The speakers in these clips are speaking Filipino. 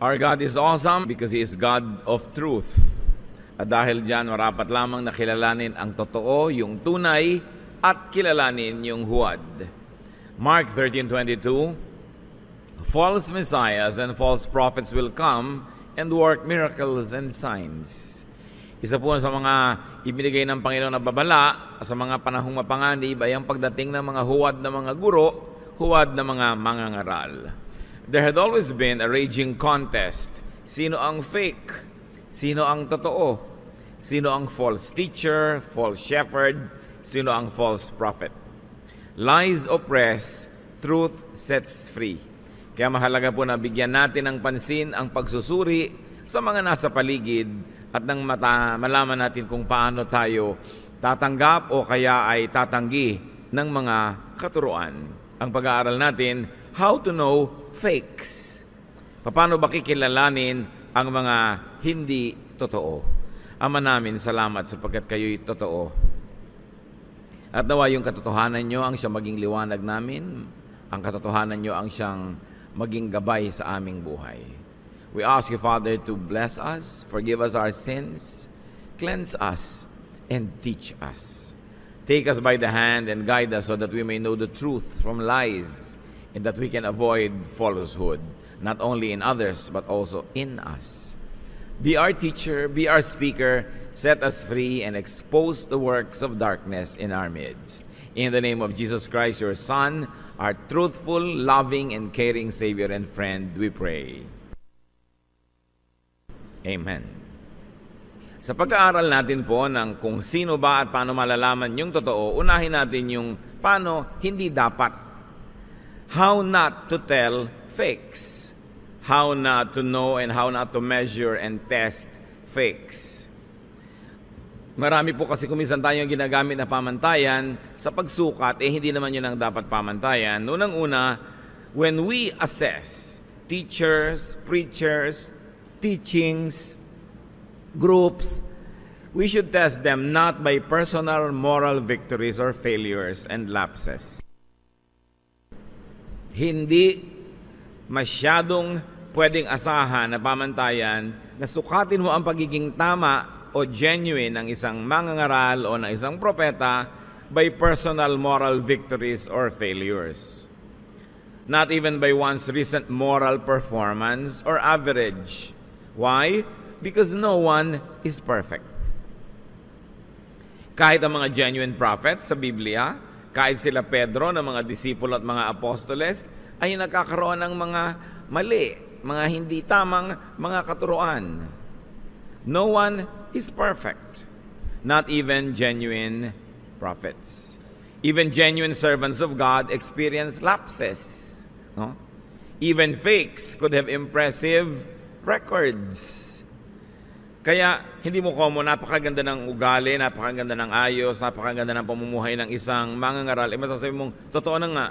Our God is awesome because He is God of truth. At dahil dyan, marapat lamang na kilalanin ang totoo, yung tunay, at kilalanin yung huwad. Mark 13.22 False messiahs and false prophets will come and work miracles and signs. Isa po sa mga ibinigay ng Panginoon na babala sa mga panahong mapanganib ay ang pagdating ng mga huwad na mga guro, huwad na mga mangangaral. There had always been a raging contest. Sino ang fake? Sino ang totoo? Sino ang false teacher, false shepherd? Sino ang false prophet? Lies oppress, truth sets free. Kaya mahalaga po na bigyan natin ng pansin ang pagsusuri sa mga nasa paligid at nang mata, malaman natin kung paano tayo tatanggap o kaya ay tatanggi ng mga katuruan. Ang pag-aaral natin, How to Know fakes. Paano ba kikilalanin ang mga hindi totoo? Ama namin, salamat sapagkat kayo'y totoo. At nawa yung katotohanan nyo ang siyang maging liwanag namin, ang katotohanan nyo ang siyang maging gabay sa aming buhay. We ask you, Father, to bless us, forgive us our sins, cleanse us, and teach us. Take us by the hand and guide us so that we may know the truth from lies and that we can avoid falsehood, not only in others, but also in us. Be our teacher, be our speaker, set us free, and expose the works of darkness in our midst. In the name of Jesus Christ, your Son, our truthful, loving, and caring Savior and friend, we pray. Amen. Sa pag-aaral natin po ng kung sino ba at paano malalaman yung totoo, unahin natin yung paano hindi dapat how not to tell fakes, how not to know and how not to measure and test fakes. Marami po kasi kumisan tayong ginagamit na pamantayan sa pagsukat, eh hindi naman yun ang dapat pamantayan. Unang-una, when we assess teachers, preachers, teachings, groups, we should test them not by personal moral victories or failures and lapses hindi masyadong pwedeng asahan na pamantayan na sukatin mo ang pagiging tama o genuine ng isang mangangaral o ng isang propeta by personal moral victories or failures. Not even by one's recent moral performance or average. Why? Because no one is perfect. Kahit ang mga genuine prophets sa Biblia, kahit sila Pedro ng mga disipulo at mga apostoles ay nagkakaroon ng mga mali, mga hindi tamang mga katuroan. No one is perfect, not even genuine prophets. Even genuine servants of God experience lapses. No? Even fakes could have impressive records. Kaya hindi mo komo, napakaganda ng ugali, napakaganda ng ayos, napakaganda ng pamumuhay ng isang mangangaral. Eh masasabi mong, totoo na nga.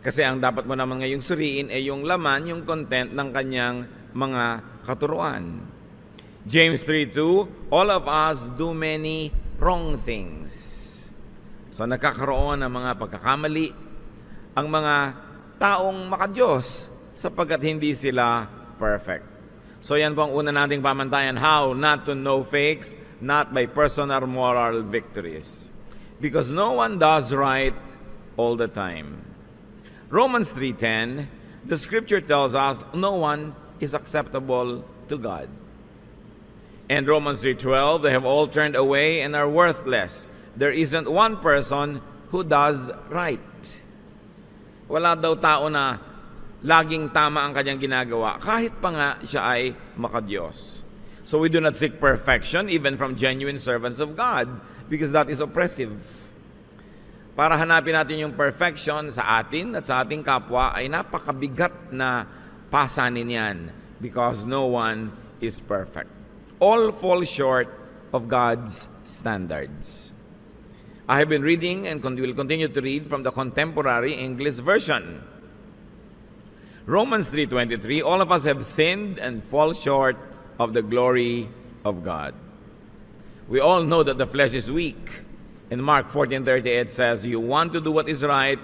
Kasi ang dapat mo naman ngayong suriin ay yung laman, yung content ng kanyang mga katuruan. James 3.2, All of us do many wrong things. So nagkakaroon ng mga pagkakamali ang mga taong makadiyos sapagkat hindi sila perfect. So yan po ang una nating pamantayan, how not to know fakes, not by personal moral victories. Because no one does right all the time. Romans 3.10, the scripture tells us no one is acceptable to God. And Romans 3:12, they have all turned away and are worthless. There isn't one person who does right. Wala daw tao na laging tama ang kanyang ginagawa, kahit pa nga siya ay makadiyos. So we do not seek perfection even from genuine servants of God because that is oppressive. Para hanapin natin yung perfection sa atin at sa ating kapwa ay napakabigat na pasanin yan because no one is perfect. All fall short of God's standards. I have been reading and will continue to read from the contemporary English version. Romans 3.23, all of us have sinned and fall short of the glory of God. We all know that the flesh is weak. In Mark 14.38 says, You want to do what is right,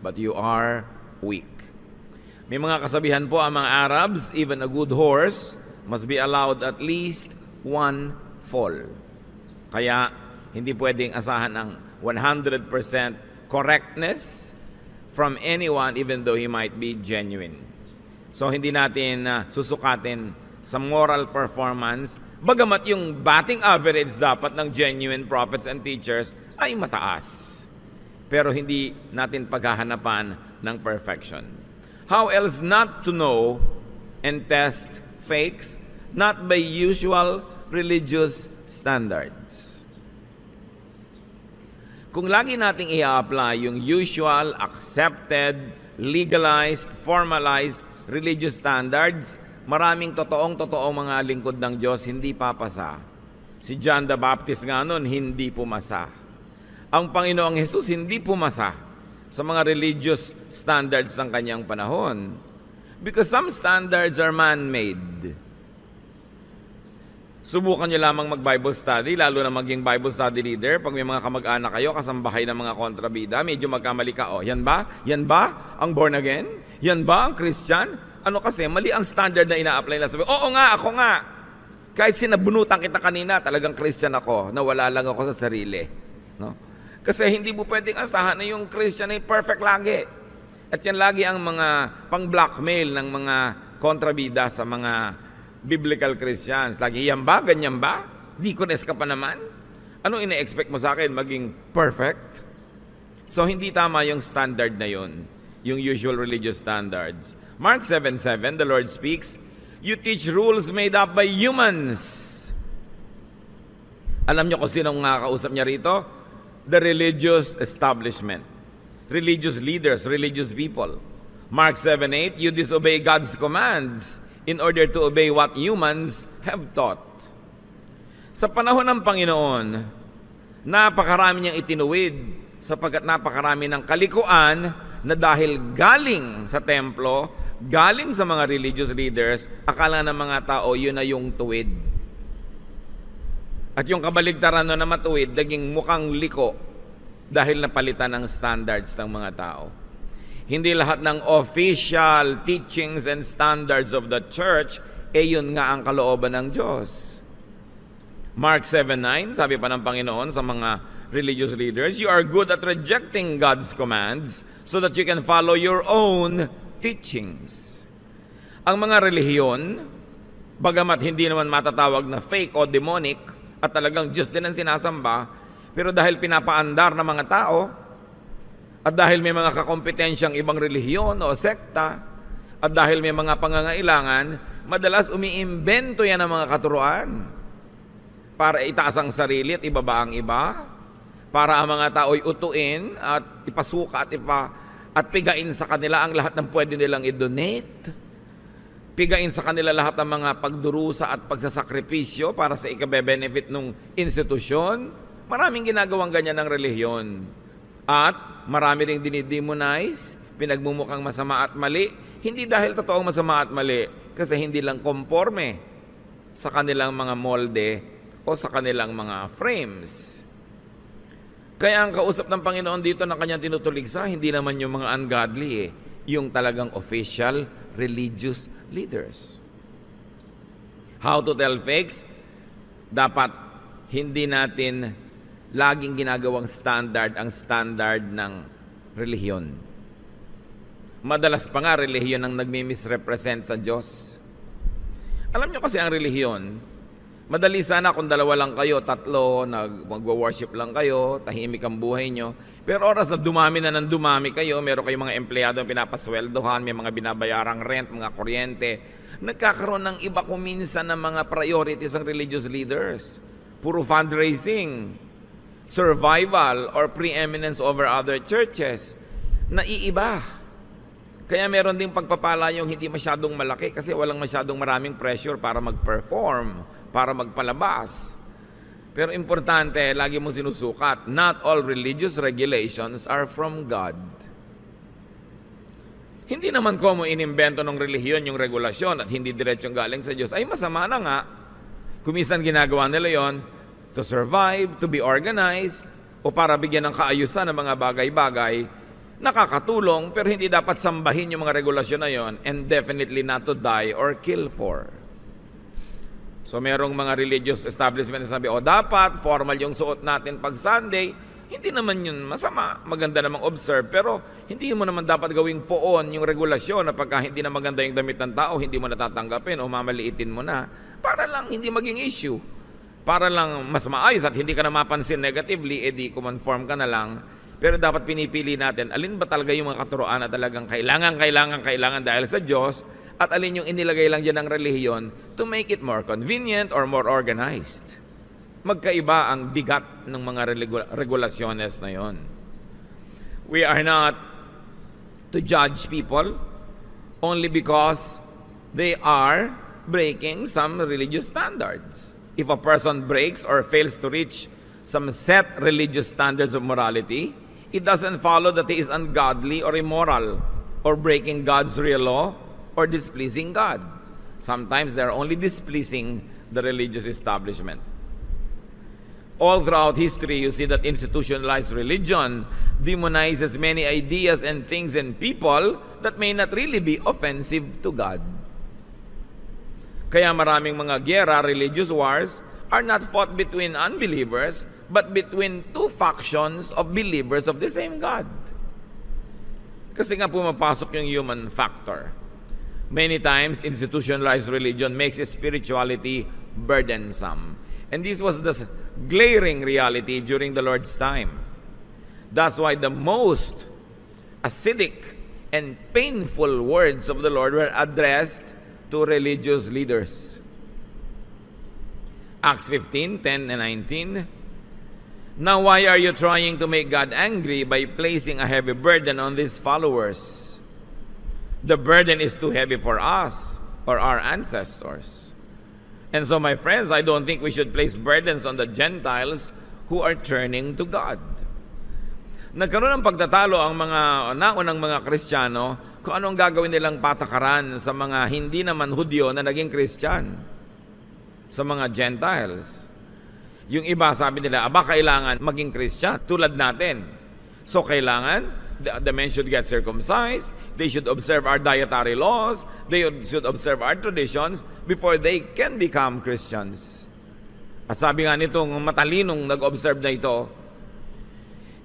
but you are weak. May mga kasabihan po ang mga Arabs, even a good horse must be allowed at least one fall. Kaya hindi pwedeng asahan ang 100% correctness from anyone even though he might be genuine. So hindi natin uh, susukatin sa moral performance, bagamat yung batting average dapat ng genuine prophets and teachers ay mataas. Pero hindi natin paghahanapan ng perfection. How else not to know and test fakes? Not by usual religious standards. Kung lagi nating i-apply yung usual, accepted, legalized, formalized religious standards, maraming totoong totoong mga lingkod ng Diyos hindi papasa. Si John the Baptist nga noon, hindi pumasa. Ang Panginoong Hesus hindi pumasa sa mga religious standards ng kanyang panahon. Because some standards are man-made. Subukan nyo lamang mag-Bible study, lalo na maging Bible study leader. Pag may mga kamag-anak kayo, kasambahay ng mga kontrabida, medyo magkamali ka. O, oh, yan ba? Yan ba ang born again? Yan ba ang Christian? Ano kasi, mali ang standard na ina-apply nila. Sabi, oo nga, ako nga. Kahit sinabunutan kita kanina, talagang Christian ako. Nawala lang ako sa sarili. No? Kasi hindi mo pwedeng asahan na yung Christian ay perfect lagi. At yan lagi ang mga pang-blackmail ng mga kontrabida sa mga biblical Christians. Lagi yan ba? Ganyan ba? Deaconess ka pa naman? Ano ina-expect mo sa akin? Maging perfect? So, hindi tama yung standard na yun. Yung usual religious standards. Mark 7.7, the Lord speaks, You teach rules made up by humans. Alam niyo kung sino sinong kausap niya rito? The religious establishment. Religious leaders, religious people. Mark 7.8, You disobey God's commands in order to obey what humans have taught. Sa panahon ng Panginoon, napakarami niyang itinuwid sapagkat napakarami ng kalikuan na dahil galing sa templo, galing sa mga religious leaders, akala ng mga tao yun na yung tuwid. At yung kabaligtaran na matuwid, naging mukhang liko dahil napalitan ang standards ng mga tao. Hindi lahat ng official teachings and standards of the church, eh yun nga ang kalooban ng Diyos. Mark 7.9, sabi pa ng Panginoon sa mga religious leaders, you are good at rejecting God's commands so that you can follow your own teachings. Ang mga relihiyon, bagamat hindi naman matatawag na fake o demonic at talagang Diyos din ang sinasamba, pero dahil pinapaandar ng mga tao, at dahil may mga kakompetensyang ibang relihiyon o sekta, at dahil may mga pangangailangan, madalas umiimbento yan ng mga katuruan para itaas ang sarili at ibaba ang iba, para ang mga tao'y utuin at ipasuka at ipa at pigain sa kanila ang lahat ng pwede nilang i-donate. Pigain sa kanila lahat ng mga pagdurusa at pagsasakripisyo para sa ikabe-benefit ng institusyon. Maraming ginagawang ganyan ng relihiyon. At marami ring dinidemonize, pinagmumukhang masama at mali, hindi dahil totoong masama at mali, kasi hindi lang konforme sa kanilang mga molde o sa kanilang mga frames. Kaya ang kausap ng Panginoon dito na kanyang tinutuligsa, hindi naman yung mga ungodly eh, yung talagang official religious leaders. How to tell fakes? Dapat hindi natin laging ginagawang standard ang standard ng relihiyon. Madalas pa nga relihiyon ang nagmi-misrepresent sa Diyos. Alam nyo kasi ang relihiyon, madali sana kung dalawa lang kayo, tatlo, nag, worship lang kayo, tahimik ang buhay nyo. Pero oras na dumami na ng dumami kayo, meron kayong mga empleyado na pinapasweldohan, may mga binabayarang rent, mga kuryente, nagkakaroon ng iba kuminsan ng mga priorities ang religious leaders. Puro fundraising, survival or preeminence over other churches, na iiba. Kaya meron ding pagpapala yung hindi masyadong malaki kasi walang masyadong maraming pressure para mag-perform, para magpalabas. Pero importante, lagi mo sinusukat, not all religious regulations are from God. Hindi naman ko mo inimbento ng relihiyon yung regulasyon at hindi diretsong galing sa Diyos. Ay, masama na nga. Kumisan ginagawa nila yon to survive, to be organized, o para bigyan ng kaayusan ng mga bagay-bagay, nakakatulong pero hindi dapat sambahin yung mga regulasyon na yon and definitely not to die or kill for. So merong mga religious establishment na sabi, o oh, dapat formal yung suot natin pag Sunday, hindi naman yun masama, maganda namang observe, pero hindi mo naman dapat gawing poon yung regulasyon na pagka hindi na maganda yung damit ng tao, hindi mo natatanggapin o mamaliitin mo na, para lang hindi maging issue para lang mas maayos at hindi ka na mapansin negatively, edi kumonform ka na lang. Pero dapat pinipili natin, alin ba talaga yung mga katuroan na talagang kailangan, kailangan, kailangan dahil sa Diyos, at alin yung inilagay lang dyan ng relihiyon to make it more convenient or more organized. Magkaiba ang bigat ng mga regula- regulasyones na yon. We are not to judge people only because they are breaking some religious standards if a person breaks or fails to reach some set religious standards of morality, it doesn't follow that he is ungodly or immoral or breaking God's real law or displeasing God. Sometimes they are only displeasing the religious establishment. All throughout history, you see that institutionalized religion demonizes many ideas and things and people that may not really be offensive to God. Kaya maraming mga giyera, religious wars, are not fought between unbelievers, but between two factions of believers of the same God. Kasi nga pumapasok yung human factor. Many times, institutionalized religion makes spirituality burdensome. And this was the glaring reality during the Lord's time. That's why the most acidic and painful words of the Lord were addressed to religious leaders. Acts 15 10 and 19. Now, why are you trying to make God angry by placing a heavy burden on these followers? The burden is too heavy for us or our ancestors. And so, my friends, I don't think we should place burdens on the Gentiles who are turning to God. Nagkaroon ng pagtatalo ang mga naunang mga Kristiyano kung anong gagawin nilang patakaran sa mga hindi naman Hudyo na naging Kristiyan, sa mga Gentiles. Yung iba sabi nila, aba kailangan maging Kristiyan tulad natin. So kailangan the men should get circumcised, they should observe our dietary laws, they should observe our traditions before they can become Christians. At sabi nga nitong matalinong nag-observe na ito,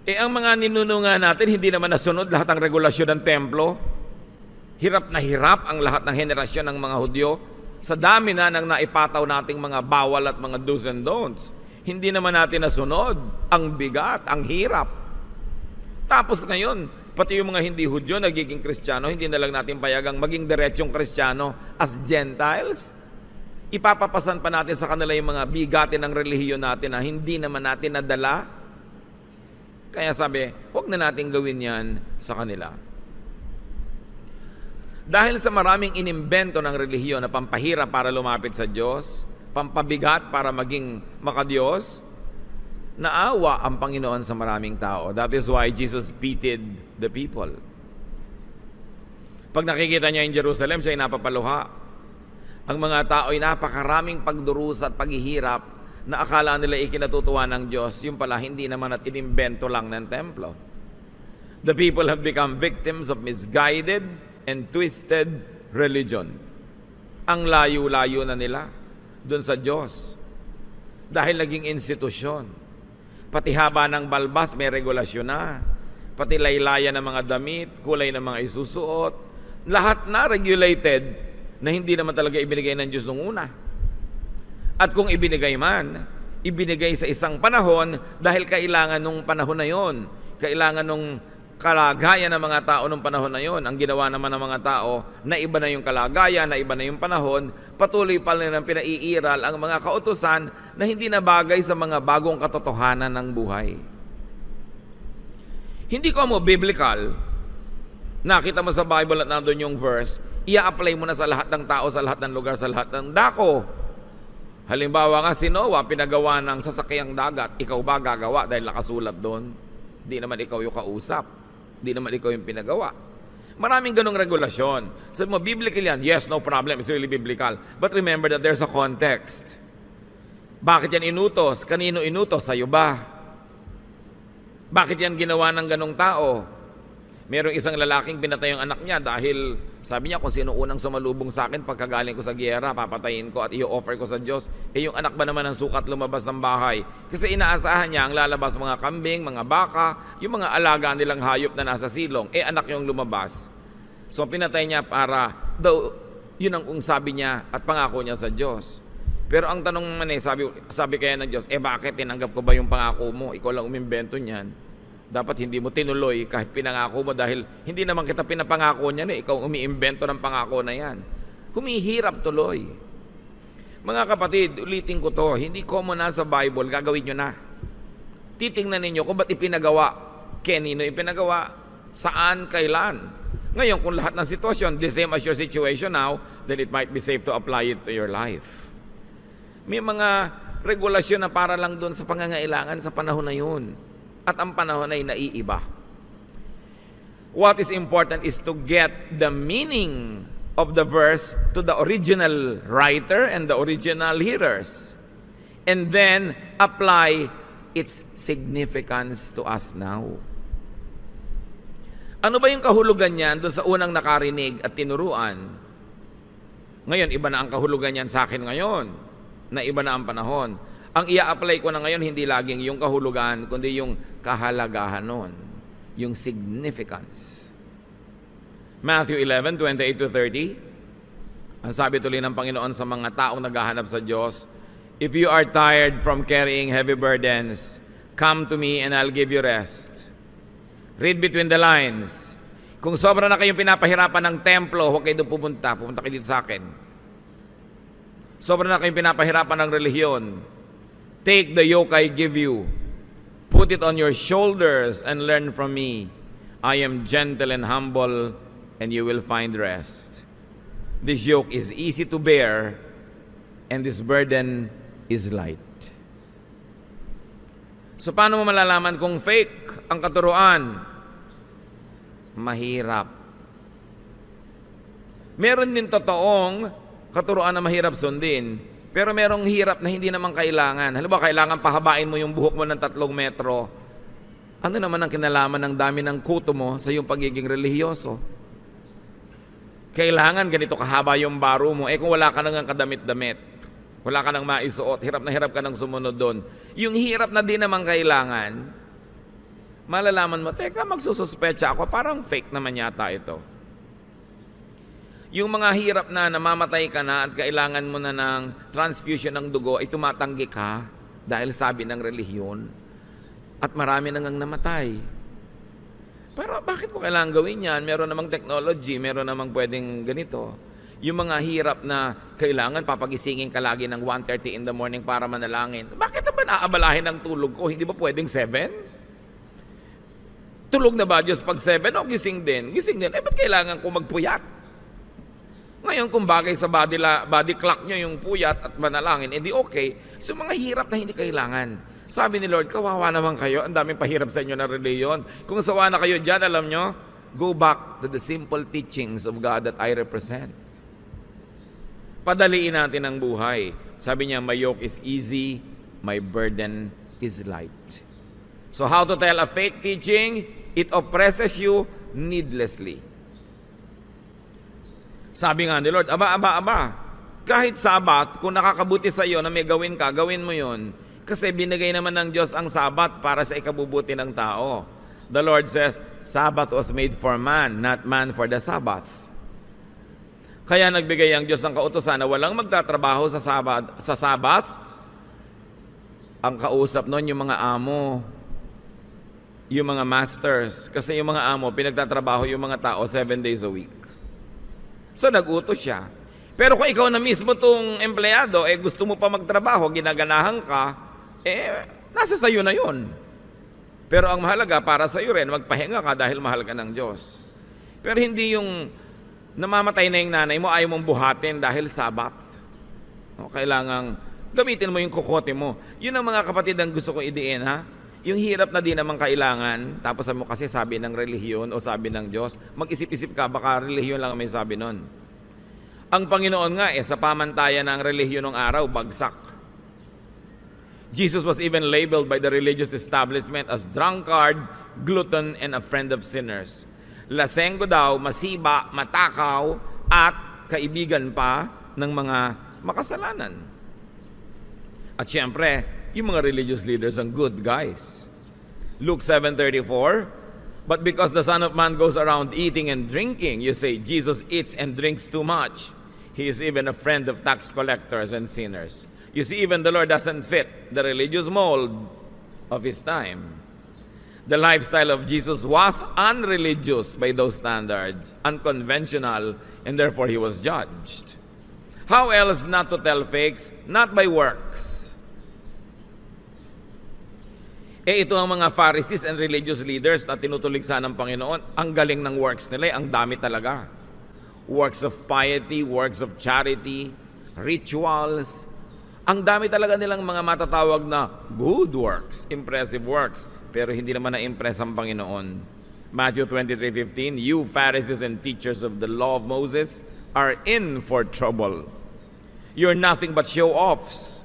eh ang mga ninunungan natin, hindi naman nasunod lahat ng regulasyon ng templo. Hirap na hirap ang lahat ng henerasyon ng mga Hudyo sa dami na nang naipataw nating mga bawal at mga do's and don'ts. Hindi naman natin nasunod. Ang bigat, ang hirap. Tapos ngayon, pati yung mga hindi Hudyo nagiging Kristiyano, hindi na lang natin payagang maging diretsyong Kristiyano as Gentiles ipapapasan pa natin sa kanila yung mga bigatin ng relihiyon natin na hindi naman natin nadala kaya sabi, huwag na natin gawin yan sa kanila. Dahil sa maraming inimbento ng relihiyon na pampahira para lumapit sa Diyos, pampabigat para maging makadiyos, naawa ang Panginoon sa maraming tao. That is why Jesus pitied the people. Pag nakikita niya in Jerusalem, siya ay napapaluha. Ang mga tao ay napakaraming pagdurusa at paghihirap na akala nila ikinatutuwa ng Diyos, yung pala hindi naman at inimbento lang ng templo. The people have become victims of misguided and twisted religion. Ang layo-layo na nila doon sa Diyos. Dahil naging institusyon. Pati haba ng balbas, may regulasyon na. Pati laylayan ng mga damit, kulay ng mga isusuot. Lahat na regulated na hindi naman talaga ibinigay ng Diyos nung una. At kung ibinigay man, ibinigay sa isang panahon dahil kailangan nung panahon na yon, kailangan nung kalagayan ng mga tao nung panahon na yon. Ang ginawa naman ng mga tao, na iba na yung kalagayan, na iba na yung panahon, patuloy pa rin ang pinaiiral ang mga kautusan na hindi na bagay sa mga bagong katotohanan ng buhay. Hindi ko mo biblical, nakita mo sa Bible at nandun yung verse, ia-apply mo na sa lahat ng tao, sa lahat ng lugar, sa lahat ng dako Halimbawa nga si Noah, pinagawa ng sasakyang dagat, ikaw ba gagawa dahil nakasulat doon? Di naman ikaw yung kausap. Di naman ikaw yung pinagawa. Maraming ganong regulasyon. Sabi mo, biblical yan. Yes, no problem. It's really biblical. But remember that there's a context. Bakit yan inutos? Kanino inutos? Sa'yo ba? Bakit yan ginawa ng ganong tao? Merong isang lalaking pinatay yung anak niya dahil sabi niya kung sino unang sumalubong sa akin pagkagaling ko sa giyera, papatayin ko at i-offer ko sa Diyos. Eh yung anak ba naman ang sukat lumabas ng bahay? Kasi inaasahan niya ang lalabas mga kambing, mga baka, yung mga alaga nilang hayop na nasa silong. Eh anak yung lumabas. So pinatay niya para daw yun ang kung sabi niya at pangako niya sa Diyos. Pero ang tanong naman eh, sabi, sabi kaya ng Diyos, eh bakit tinanggap ko ba yung pangako mo? Ikaw lang umimbento niyan dapat hindi mo tinuloy kahit pinangako mo dahil hindi naman kita pinapangako niya eh. Ikaw umiimbento ng pangako na yan. Humihirap tuloy. Mga kapatid, ulitin ko to, hindi common na sa Bible, gagawin nyo na. Titingnan ninyo kung ba't ipinagawa, kenino ipinagawa, saan, kailan. Ngayon, kung lahat ng sitwasyon, the same as your situation now, then it might be safe to apply it to your life. May mga regulasyon na para lang doon sa pangangailangan sa panahon na yun at ang panahon ay naiiba. What is important is to get the meaning of the verse to the original writer and the original hearers. And then apply its significance to us now. Ano ba yung kahulugan niyan doon sa unang nakarinig at tinuruan? Ngayon, iba na ang kahulugan niyan sa akin ngayon, na iba na ang panahon. Ang ia-apply ko na ngayon, hindi laging yung kahulugan, kundi yung kahalagahan noon. yung significance. Matthew 11, 28 30, ang sabi tuloy ng Panginoon sa mga taong naghahanap sa Diyos, If you are tired from carrying heavy burdens, come to me and I'll give you rest. Read between the lines. Kung sobra na kayong pinapahirapan ng templo, huwag kayo doon pupunta. Pupunta kayo dito sa akin. Sobra na kayong pinapahirapan ng relihiyon Take the yoke I give you. Put it on your shoulders and learn from me. I am gentle and humble, and you will find rest. This yoke is easy to bear, and this burden is light. So paano mo malalaman kung fake ang katuruan? Mahirap. Meron din totoong katuruan na mahirap sundin, pero merong hirap na hindi naman kailangan. Halimbawa, kailangan pahabain mo yung buhok mo ng tatlong metro. Ano naman ang kinalaman ng dami ng kuto mo sa iyong pagiging relihiyoso? Kailangan ganito kahaba yung baro mo. Eh kung wala ka nang kadamit-damit, wala ka nang maisuot, hirap na hirap ka nang sumunod doon. Yung hirap na di naman kailangan, malalaman mo, teka, magsususpecha ako, parang fake naman yata ito. Yung mga hirap na namamatay ka na at kailangan mo na ng transfusion ng dugo ay tumatanggi ka dahil sabi ng relihiyon at marami nang ang namatay. Pero bakit ko kailangan gawin yan? Meron namang technology, meron namang pwedeng ganito. Yung mga hirap na kailangan papagisingin ka lagi ng 1.30 in the morning para manalangin. Bakit na ba naabalahin ang tulog ko? Hindi ba pwedeng 7? Tulog na ba Diyos pag 7? O gising din? Gising din. Eh, ba't kailangan ko magpuyat? Ngayon kung bagay sa body, la, body clock nyo yung puyat at manalangin, edi okay. So mga hirap na hindi kailangan. Sabi ni Lord, kawawa naman kayo, ang daming pahirap sa inyo na reliyon. Kung sawa na kayo dyan, alam nyo, go back to the simple teachings of God that I represent. Padaliin natin ang buhay. Sabi niya, my yoke is easy, my burden is light. So how to tell a fake teaching? It oppresses you needlessly. Sabi nga ni Lord, aba, aba, aba, kahit sabat, kung nakakabuti sa iyo na may gawin ka, gawin mo yon. Kasi binigay naman ng Diyos ang sabat para sa ikabubuti ng tao. The Lord says, Sabbath was made for man, not man for the Sabbath. Kaya nagbigay ang Diyos ng kautosan na walang magtatrabaho sa sabat, sa sabat. Ang kausap noon yung mga amo, yung mga masters. Kasi yung mga amo, pinagtatrabaho yung mga tao seven days a week. So nagutos siya. Pero kung ikaw na mismo tong empleyado, eh gusto mo pa magtrabaho, ginaganahan ka, eh nasa sayo na yon. Pero ang mahalaga para sa iyo rin, magpahinga ka dahil mahal ka ng Diyos. Pero hindi yung namamatay na yung nanay mo, ayaw mong buhatin dahil sabat. O, kailangang gamitin mo yung kukote mo. Yun ang mga kapatid ang gusto kong idiin, ha? Yung hirap na din naman kailangan, tapos mo kasi sabi ng relihiyon o sabi ng Diyos, mag-isip-isip ka, baka relihiyon lang may sabi nun. Ang Panginoon nga, eh, sa pamantayan ng relihiyon ng araw, bagsak. Jesus was even labeled by the religious establishment as drunkard, glutton, and a friend of sinners. Lasenggo daw, masiba, matakaw, at kaibigan pa ng mga makasalanan. At siyempre, yung mga religious leaders ang good guys. Luke 7.34, But because the Son of Man goes around eating and drinking, you say, Jesus eats and drinks too much. He is even a friend of tax collectors and sinners. You see, even the Lord doesn't fit the religious mold of his time. The lifestyle of Jesus was unreligious by those standards, unconventional, and therefore he was judged. How else not to tell fakes? Not by works. Eh ito ang mga Pharisees and religious leaders na tinutuligsa ng Panginoon. Ang galing ng works nila, eh. ang dami talaga. Works of piety, works of charity, rituals. Ang dami talaga nilang mga matatawag na good works, impressive works, pero hindi naman na-impress ang Panginoon. Matthew 23:15, You Pharisees and teachers of the law of Moses are in for trouble. You're nothing but show-offs.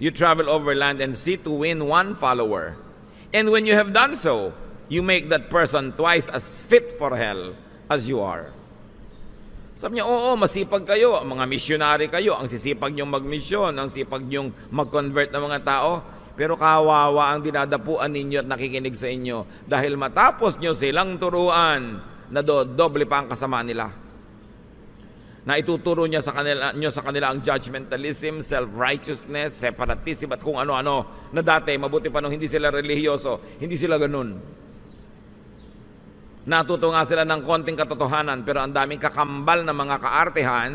You travel over land and sea to win one follower. And when you have done so, you make that person twice as fit for hell as you are. Sabi niya, oo, masipag kayo, mga missionary kayo, ang sisipag niyong magmisyon, ang sipag niyong mag-convert ng mga tao, pero kawawa ang dinadapuan ninyo at nakikinig sa inyo dahil matapos niyo silang turuan na do, doble pa ang kasamaan nila na ituturo niya sa kanila, niyo sa kanila ang judgmentalism, self-righteousness, separatism at kung ano-ano na dati mabuti pa nung hindi sila relihiyoso, hindi sila ganun. Natuto nga sila ng konting katotohanan pero ang daming kakambal na mga kaartehan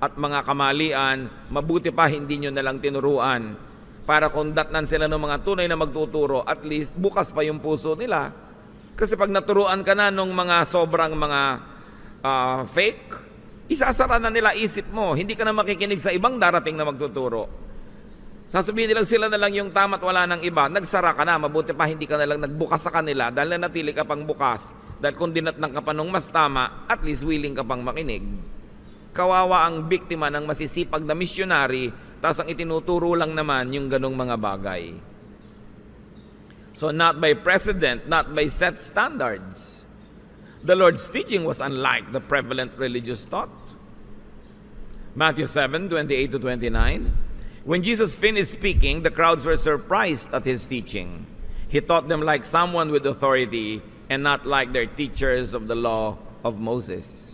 at mga kamalian, mabuti pa hindi nyo nalang tinuruan para kung datnan sila ng mga tunay na magtuturo, at least bukas pa yung puso nila. Kasi pag naturuan ka na ng mga sobrang mga uh, fake, Isasara na nila isip mo. Hindi ka na makikinig sa ibang darating na magtuturo. Sasabihin nilang sila na lang yung tama at wala ng iba. Nagsara ka na. Mabuti pa hindi ka na lang nagbukas sa kanila dahil nanatili ka pang bukas. Dahil kung dinat ka kapanong mas tama, at least willing ka pang makinig. Kawawa ang biktima ng masisipag na missionary, tas ang itinuturo lang naman yung ganong mga bagay. So not by precedent, not by set standards. The Lord's teaching was unlike the prevalent religious thought. Matthew 7 28 to 29. When Jesus finished speaking, the crowds were surprised at his teaching. He taught them like someone with authority and not like their teachers of the law of Moses.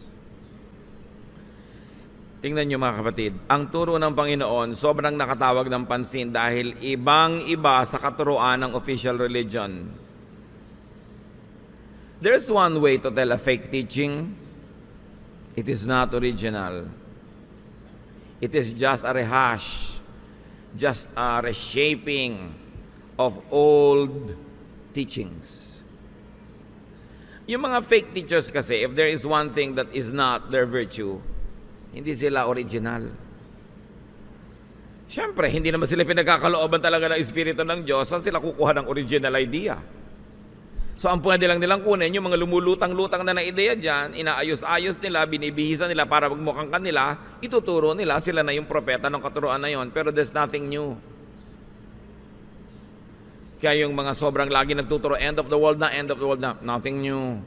Tingnan niyo mga kapatid, ang turo ng Panginoon sobrang nakatawag ng pansin dahil ibang-iba sa katuroan ng official religion. There's one way to tell a fake teaching. It is not original. It is just a rehash, just a reshaping of old teachings. Yung mga fake teachers kasi, if there is one thing that is not their virtue, hindi sila original. Siyempre, hindi naman sila pinagkakalooban talaga ng Espiritu ng Diyos, saan sila kukuha ng original idea? So ang pwede lang nilang kunin, yung mga lumulutang-lutang na na ideya dyan, inaayos-ayos nila, binibihisan nila para magmukhang kanila, ituturo nila, sila na yung propeta ng katuruan na yon, pero there's nothing new. Kaya yung mga sobrang lagi nagtuturo, end of the world na, end of the world na, nothing new.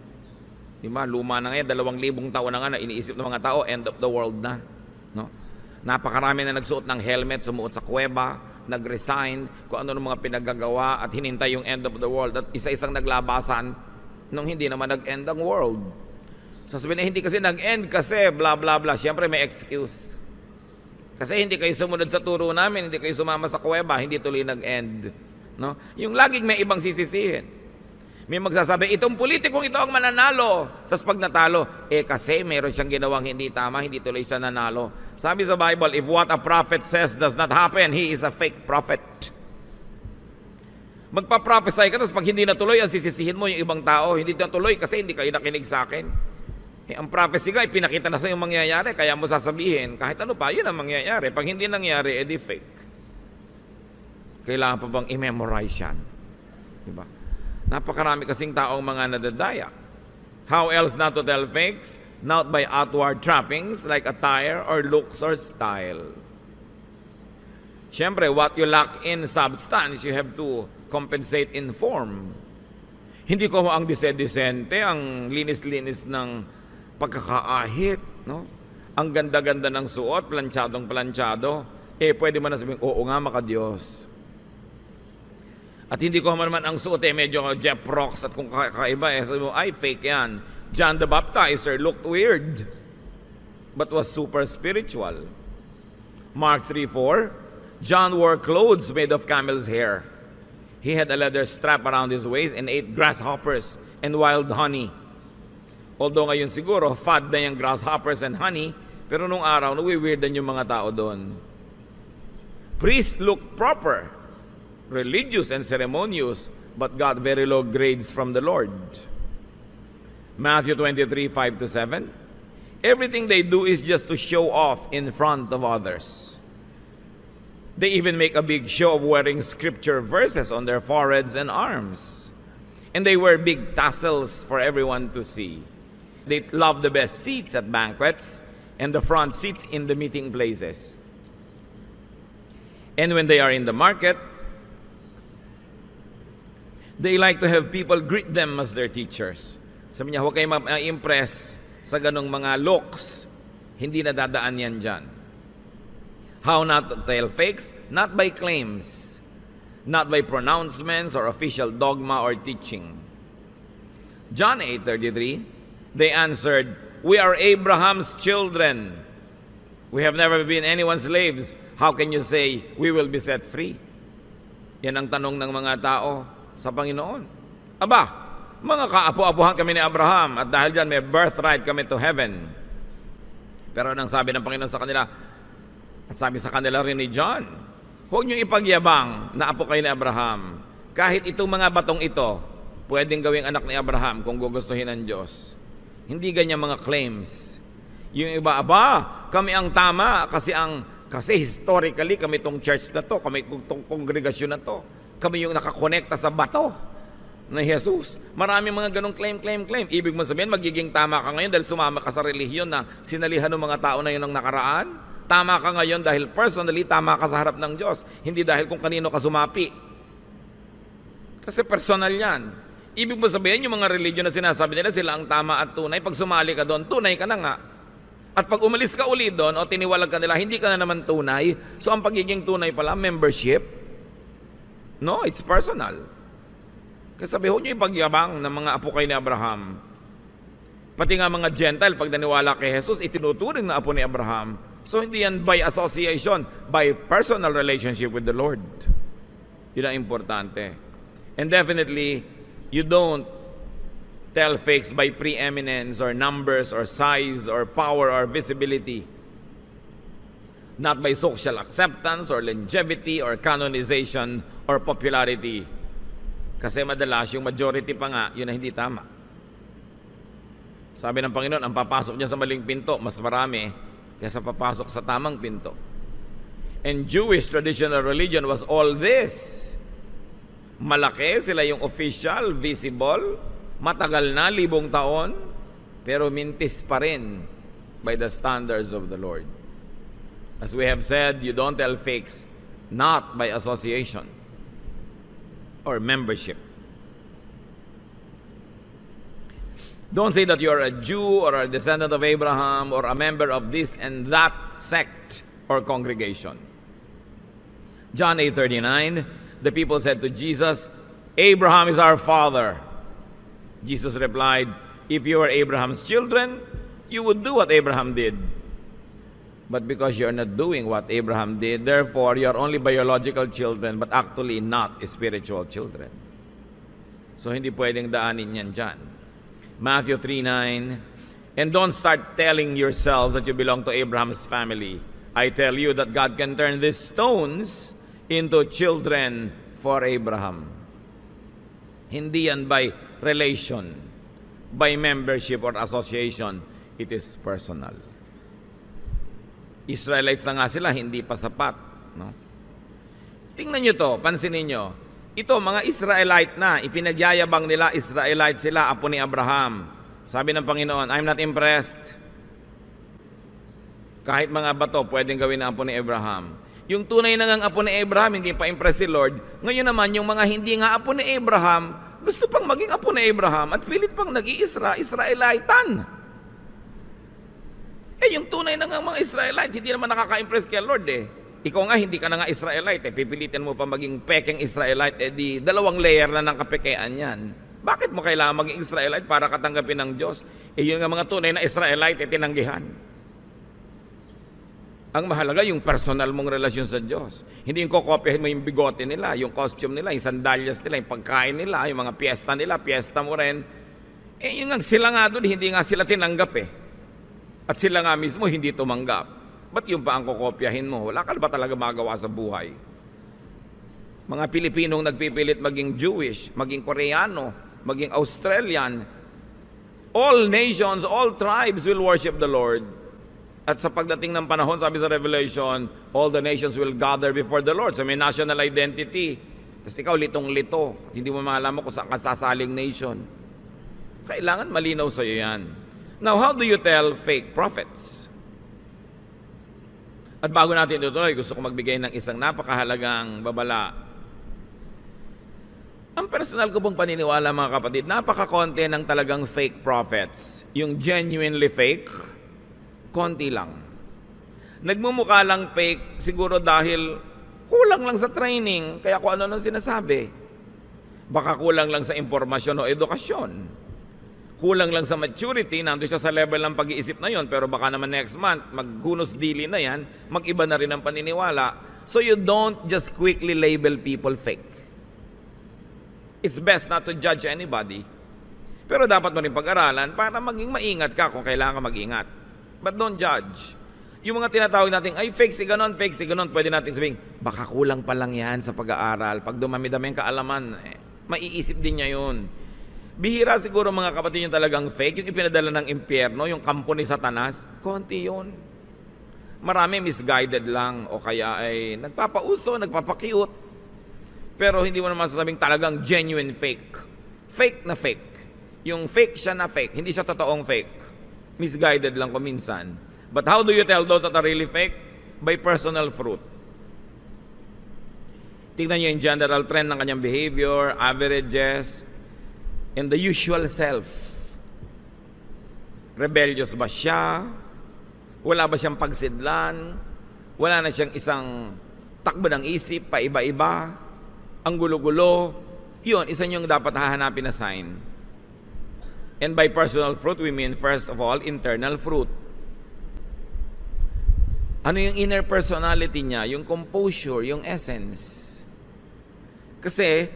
Di ba? Luma na ngayon, dalawang libong taon na nga na iniisip ng mga tao, end of the world na. No? Napakarami na nagsuot ng helmet, sumuot sa kuweba, nag-resign, kung ano ng mga pinagagawa at hinintay yung end of the world at isa-isang naglabasan nung hindi naman nag-end ang world. Sasabihin na hindi kasi nag-end kasi bla bla bla. Siyempre may excuse. Kasi hindi kayo sumunod sa turo namin, hindi kayo sumama sa kuweba, hindi tuloy nag-end. No? Yung laging may ibang sisisihin. May magsasabi, itong politikong ito ang mananalo. Tapos pag natalo, eh kasi meron siyang ginawang hindi tama, hindi tuloy siya nanalo. Sabi sa Bible, if what a prophet says does not happen, he is a fake prophet. Magpa-prophesy ka, tapos pag hindi natuloy, ang sisisihin mo yung ibang tao, hindi natuloy kasi hindi kayo nakinig sa akin. Eh, ang prophecy ka, pinakita na sa yung mangyayari, kaya mo sasabihin, kahit ano pa, yun ang mangyayari. Pag hindi nangyari, edi eh, fake. Kailangan pa bang i-memorize yan? Diba? Napakarami kasing taong mga nadadaya. How else not to tell fakes? Not by outward trappings like attire or looks or style. Siyempre, what you lack in substance, you have to compensate in form. Hindi ko ang dise ang linis-linis ng pagkakaahit, no? Ang ganda-ganda ng suot, planchadong-planchado, eh pwede mo na sabihin, oo nga, makadiyos. At hindi ko man ang suot eh, medyo Jeff Rocks at kung kakaiba eh, sabi mo, ay fake yan. John the Baptizer looked weird, but was super spiritual. Mark 3.4, John wore clothes made of camel's hair. He had a leather strap around his waist and ate grasshoppers and wild honey. Although ngayon siguro, fad na yung grasshoppers and honey, pero nung araw, nawi-weirdan yung mga tao doon. Priest looked proper religious and ceremonious, but got very low grades from the Lord. Matthew 23, 5 to 7. Everything they do is just to show off in front of others. They even make a big show of wearing scripture verses on their foreheads and arms. And they wear big tassels for everyone to see. They love the best seats at banquets and the front seats in the meeting places. And when they are in the market, They like to have people greet them as their teachers. Sabi niya, huwag kayong ma-impress ah, sa ganong mga looks. Hindi nadadaan yan dyan. How not to tell fakes? Not by claims. Not by pronouncements or official dogma or teaching. John 8.33, they answered, We are Abraham's children. We have never been anyone's slaves. How can you say, we will be set free? Yan ang tanong ng mga tao sa Panginoon. Aba, mga kaapo-apuhan kami ni Abraham at dahil diyan may birthright kami to heaven. Pero nang sabi ng Panginoon sa kanila? At sabi sa kanila rin ni John, huwag niyo ipagyabang na apo kayo ni Abraham. Kahit itong mga batong ito, pwedeng gawing anak ni Abraham kung gugustuhin ng Diyos. Hindi ganyan mga claims. Yung iba, aba, kami ang tama kasi ang kasi historically kami tong church na to, kami tong kongregasyon na to kami yung nakakonekta sa bato na Jesus. Marami mga ganong claim, claim, claim. Ibig mo sabihin, magiging tama ka ngayon dahil sumama ka sa relihiyon na sinalihan ng mga tao na yun ng nakaraan. Tama ka ngayon dahil personally, tama ka sa harap ng Diyos. Hindi dahil kung kanino ka sumapi. Kasi personal yan. Ibig mo sabihin, yung mga religion na sinasabi nila, sila ang tama at tunay. Pag sumali ka doon, tunay ka na nga. At pag umalis ka uli doon o tiniwalag ka nila, hindi ka na naman tunay. So ang pagiging tunay pala, membership, No, it's personal. Kasabi ho nyo ipagyabang ng mga apo kay ni Abraham. Pati nga mga Gentile, pag naniwala kay Jesus, itinuturing na apo ni Abraham. So hindi yan by association, by personal relationship with the Lord. Yun ang importante. And definitely, you don't tell fakes by preeminence or numbers or size or power or visibility. Not by social acceptance or longevity or canonization or popularity. Kasi madalas yung majority pa nga, yun na hindi tama. Sabi ng Panginoon, ang papasok niya sa maling pinto, mas marami kaysa papasok sa tamang pinto. And Jewish traditional religion was all this. Malaki sila yung official, visible, matagal na, libong taon, pero mintis pa rin by the standards of the Lord. As we have said, you don't tell fakes, not by association. or membership. Don't say that you're a Jew or a descendant of Abraham or a member of this and that sect or congregation. John 8 39, the people said to Jesus, Abraham is our father. Jesus replied, If you were Abraham's children, you would do what Abraham did. But because you're not doing what Abraham did, therefore you're only biological children but actually not spiritual children. So hindi pwedeng daanin yan dyan. Matthew 3.9 And don't start telling yourselves that you belong to Abraham's family. I tell you that God can turn these stones into children for Abraham. Hindi yan by relation, by membership or association. It is personal. Israelites na nga sila, hindi pa sapat. No? Tingnan nyo to, pansinin nyo. Ito, mga Israelite na, ipinagyayabang nila, Israelite sila, apo ni Abraham. Sabi ng Panginoon, I'm not impressed. Kahit mga bato, pwedeng gawin ng apo ni Abraham. Yung tunay na ngang apo ni Abraham, hindi pa impress si Lord. Ngayon naman, yung mga hindi nga apo ni Abraham, gusto pang maging apo ni Abraham at pilit pang nag-iisra, Israelitan. Eh yung tunay na nga mga Israelite, hindi naman nakaka-impress kay Lord eh. Ikaw nga, hindi ka na nga Israelite eh. Pipilitin mo pa maging pekeng Israelite eh di dalawang layer na ng kapekean yan. Bakit mo kailangan maging Israelite para katanggapin ng Diyos? Eh yun nga mga tunay na Israelite eh tinanggihan. Ang mahalaga yung personal mong relasyon sa Diyos. Hindi yung kokopyahin mo yung bigote nila, yung costume nila, yung sandalyas nila, yung pagkain nila, yung mga piyesta nila, piyesta mo rin. Eh yun nga sila nga doon, hindi nga sila tinanggap eh. At sila nga mismo hindi tumanggap. Ba't yung pa ang kukopyahin mo? Wala ka ba talaga magawa sa buhay? Mga Pilipinong nagpipilit maging Jewish, maging Koreano, maging Australian, all nations, all tribes will worship the Lord. At sa pagdating ng panahon, sabi sa Revelation, all the nations will gather before the Lord. So may national identity. Tapos ikaw litong-lito. Hindi mo malaman kung saan ka sasaling nation. Kailangan malinaw sa iyo yan. Now, how do you tell fake prophets? At bago natin itutuloy, gusto ko magbigay ng isang napakahalagang babala. Ang personal ko pong paniniwala mga kapatid, napakakonti ng talagang fake prophets. Yung genuinely fake, konti lang. Nagmumukha lang fake siguro dahil kulang lang sa training, kaya kung ano nang sinasabi. Baka kulang lang sa impormasyon o edukasyon kulang lang sa maturity, nandoon siya sa level ng pag-iisip na yon, pero baka naman next month, maghunos dili na yan, mag-iba na rin ang paniniwala. So you don't just quickly label people fake. It's best not to judge anybody. Pero dapat mo rin pag-aralan para maging maingat ka kung kailangan ka mag-ingat. But don't judge. Yung mga tinatawag natin, ay fake si ganon, fake si ganon, pwede natin sabihin, baka kulang pa lang yan sa pag-aaral. Pag dumami-dami ang kaalaman, eh, maiisip din niya yun. Bihira siguro mga kapatid yung talagang fake, yung ipinadala ng impyerno, yung kampo ni Satanas, konti yun. Marami misguided lang o kaya ay nagpapauso, nagpapakiut. Pero hindi mo naman sasabing talagang genuine fake. Fake na fake. Yung fake siya na fake, hindi siya totoong fake. Misguided lang kuminsan. But how do you tell those that are really fake? By personal fruit. Tingnan niyo yung general trend ng kanyang behavior, averages, and the usual self. Rebellious ba siya? Wala ba siyang pagsidlan? Wala na siyang isang takbo ng isip, paiba-iba? Ang gulo-gulo? Yun, isa niyong dapat hahanapin na sign. And by personal fruit, we mean first of all, internal fruit. Ano yung inner personality niya? Yung composure, yung essence. Kasi,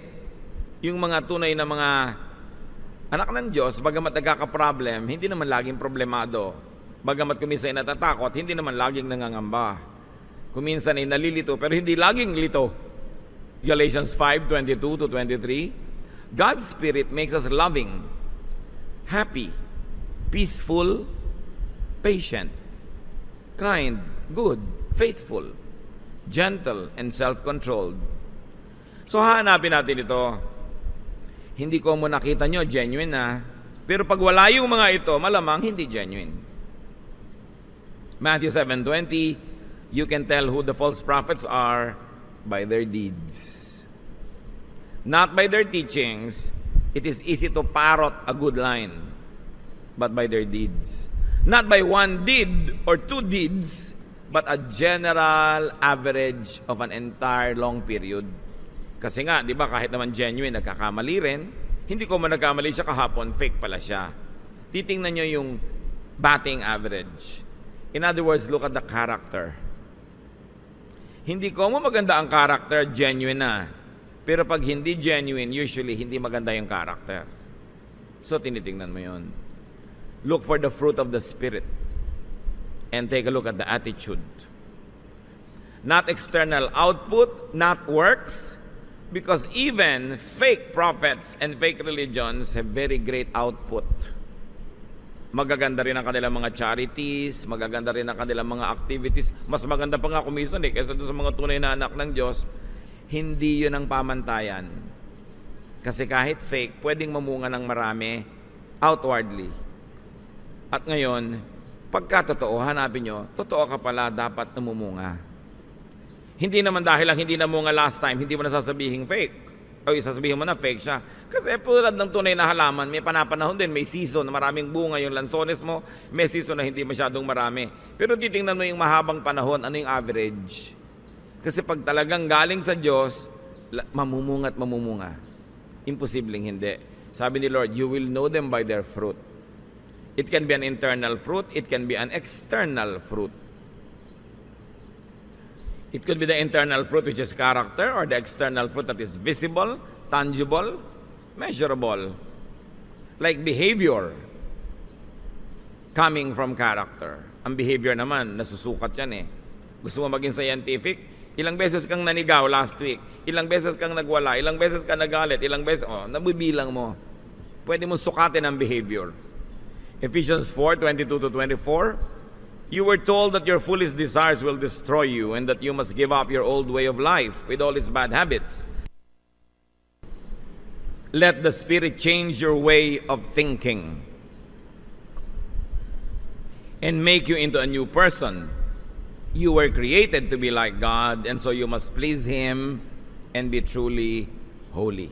yung mga tunay na mga Anak ng Diyos, bagamat nagkaka-problem, hindi naman laging problemado. Bagamat kuminsan ay natatakot, hindi naman laging nangangamba. Kuminsan ay nalilito, pero hindi laging lito. Galatians 5:22 to 23. God's Spirit makes us loving, happy, peaceful, patient, kind, good, faithful, gentle, and self-controlled. So hahanapin natin ito hindi ko mo nakita nyo, genuine na. Ah. Pero pag wala yung mga ito, malamang hindi genuine. Matthew 7.20, You can tell who the false prophets are by their deeds. Not by their teachings. It is easy to parrot a good line, but by their deeds. Not by one deed or two deeds, but a general average of an entire long period. Kasi nga, di ba, kahit naman genuine, nagkakamali rin. Hindi ko man nagkamali siya kahapon, fake pala siya. Titingnan nyo yung batting average. In other words, look at the character. Hindi ko mo maganda ang character, genuine na. Pero pag hindi genuine, usually hindi maganda yung character. So tinitingnan mo yon. Look for the fruit of the Spirit. And take a look at the attitude. Not external output, not works, Because even fake prophets and fake religions have very great output. Magaganda rin ang kanilang mga charities, magaganda rin ang kanilang mga activities. Mas maganda pa nga kumisan eh, kaysa sa mga tunay na anak ng Diyos. Hindi yun ang pamantayan. Kasi kahit fake, pwedeng mamunga ng marami outwardly. At ngayon, pagka totoo, hanapin nyo, totoo ka pala, dapat namumunga. Hindi naman dahil lang hindi na mo nga last time, hindi mo na sasabihin fake. O sasabihin mo na fake siya. Kasi tulad ng tunay na halaman, may panapanahon din, may season, na maraming bunga yung lansones mo, may season na hindi masyadong marami. Pero titingnan mo yung mahabang panahon, ano yung average. Kasi pag talagang galing sa Diyos, mamumunga at mamumunga. Imposibleng hindi. Sabi ni Lord, you will know them by their fruit. It can be an internal fruit, it can be an external fruit. It could be the internal fruit, which is character, or the external fruit that is visible, tangible, measurable, like behavior coming from character. Ang behavior naman, nasusukat yan eh. Gusto mo maging scientific? Ilang beses kang nanigaw last week? Ilang beses kang nagwala? Ilang beses ka nagalit? Ilang beses? Oh, nabibilang mo. Pwede mo sukatin ang behavior. Ephesians 4, 22 to 24, You were told that your foolish desires will destroy you and that you must give up your old way of life with all its bad habits. Let the Spirit change your way of thinking and make you into a new person. You were created to be like God, and so you must please Him and be truly holy.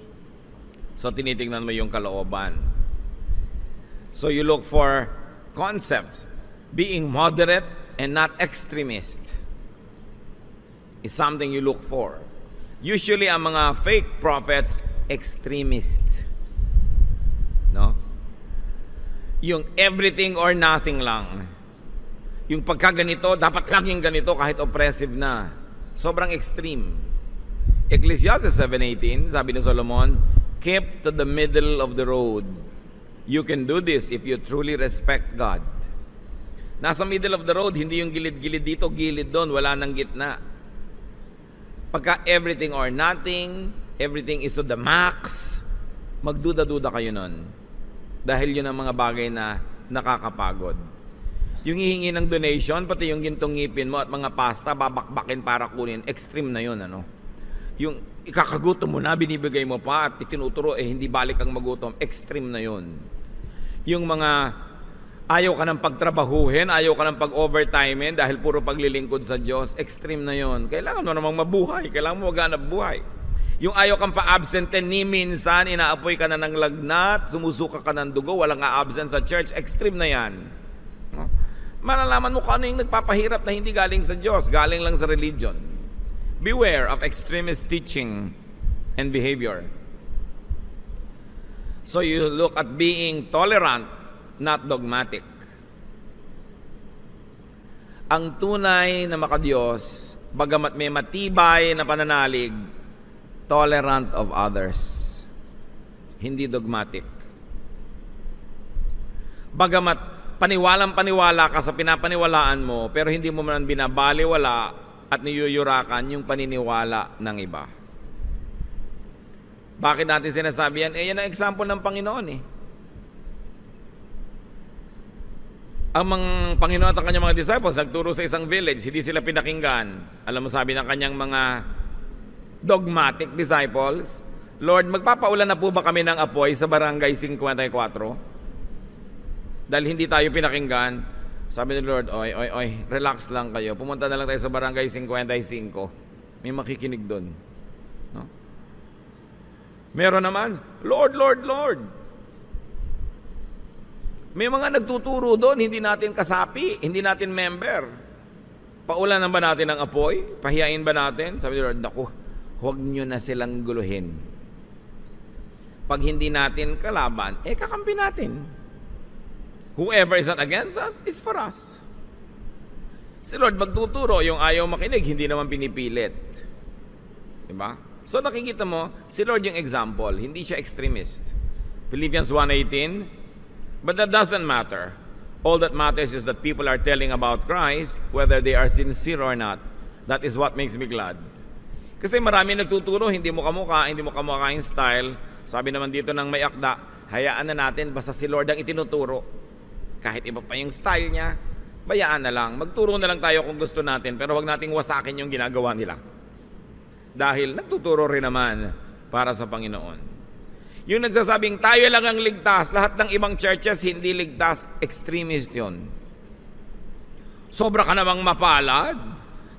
So, tinitingnan mo yung kalooban. So, you look for concepts being moderate and not extremist is something you look for. Usually ang mga fake prophets extremist. No? Yung everything or nothing lang. Yung pagkaganito, dapat laging ganito kahit oppressive na. Sobrang extreme. Ecclesiastes 7.18, sabi ni Solomon, Keep to the middle of the road. You can do this if you truly respect God. Nasa middle of the road, hindi yung gilid-gilid dito, gilid doon, wala nang gitna. Pagka everything or nothing, everything is to the max, magduda-duda kayo nun. Dahil yun ang mga bagay na nakakapagod. Yung hihingi ng donation, pati yung gintong ngipin mo at mga pasta, babakbakin para kunin, extreme na yun, ano? Yung ikakagutom mo na, binibigay mo pa at itinuturo, eh hindi balik ang magutom, extreme na yun. Yung mga Ayaw ka ng pagtrabahuhin, ayaw ka ng pag-overtimein dahil puro paglilingkod sa Diyos. Extreme na yon. Kailangan mo namang mabuhay. Kailangan mo maghanap buhay. Yung ayaw kang pa-absent ni minsan, inaapoy ka na ng lagnat, sumusuka ka ng dugo, walang a-absent sa church. Extreme na yan. No? Malalaman mo kung ano yung nagpapahirap na hindi galing sa Diyos, galing lang sa religion. Beware of extremist teaching and behavior. So you look at being tolerant not dogmatic. Ang tunay na makadiyos, bagamat may matibay na pananalig, tolerant of others. Hindi dogmatic. Bagamat paniwalang paniwala ka sa pinapaniwalaan mo, pero hindi mo man binabaliwala at niyuyurakan yung paniniwala ng iba. Bakit natin sinasabi yan? Eh, yan ang example ng Panginoon eh. Ang mga Panginoon at ang kanyang mga disciples nagturo sa isang village, hindi sila pinakinggan. Alam mo sabi ng kanyang mga dogmatic disciples, Lord, magpapaulan na po ba kami ng apoy sa barangay 54? Dahil hindi tayo pinakinggan. Sabi ni Lord, oy, oy, oy, relax lang kayo. Pumunta na lang tayo sa barangay 55. May makikinig doon. No? Meron naman, Lord, Lord, Lord. May mga nagtuturo doon, hindi natin kasapi, hindi natin member. Paulanan ba natin ang apoy? Pahiyain ba natin? Sabi ni Lord, naku, huwag nyo na silang guluhin. Pag hindi natin kalaban, eh kakampi natin. Whoever is not against us is for us. Si Lord magtuturo, yung ayaw makinig, hindi naman pinipilit. Diba? So nakikita mo, si Lord yung example, hindi siya extremist. Philippians 1.18, But that doesn't matter. All that matters is that people are telling about Christ, whether they are sincere or not. That is what makes me glad. Kasi marami nagtuturo, hindi mo kamuka, hindi mo kamuka yung style. Sabi naman dito ng may akda, hayaan na natin basta si Lord ang itinuturo. Kahit iba pa yung style niya, bayaan na lang. Magturo na lang tayo kung gusto natin, pero wag nating wasakin yung ginagawa nila. Dahil nagtuturo rin naman para sa Panginoon. Yung nagsasabing tayo lang ang ligtas, lahat ng ibang churches hindi ligtas, extremist yun. Sobra ka namang mapalad,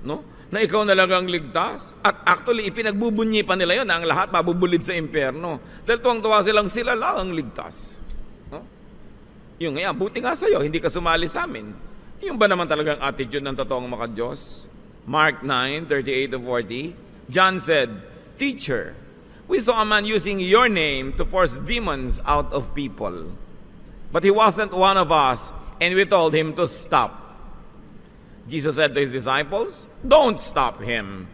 no? Na ikaw na lang ang ligtas. At actually, ipinagbubunyi pa nila yon na ang lahat mabubulid sa impyerno. Dahil tuwang-tuwa silang sila lang ang ligtas. No? Yung ngayon, buti nga sa'yo, hindi ka sumali sa amin. Yung ba naman talagang attitude ng totoong mga Diyos? Mark 9, 38 to 40, John said, Teacher, We saw a man using your name to force demons out of people. But he wasn't one of us, and we told him to stop. Jesus said to his disciples, Don't stop him.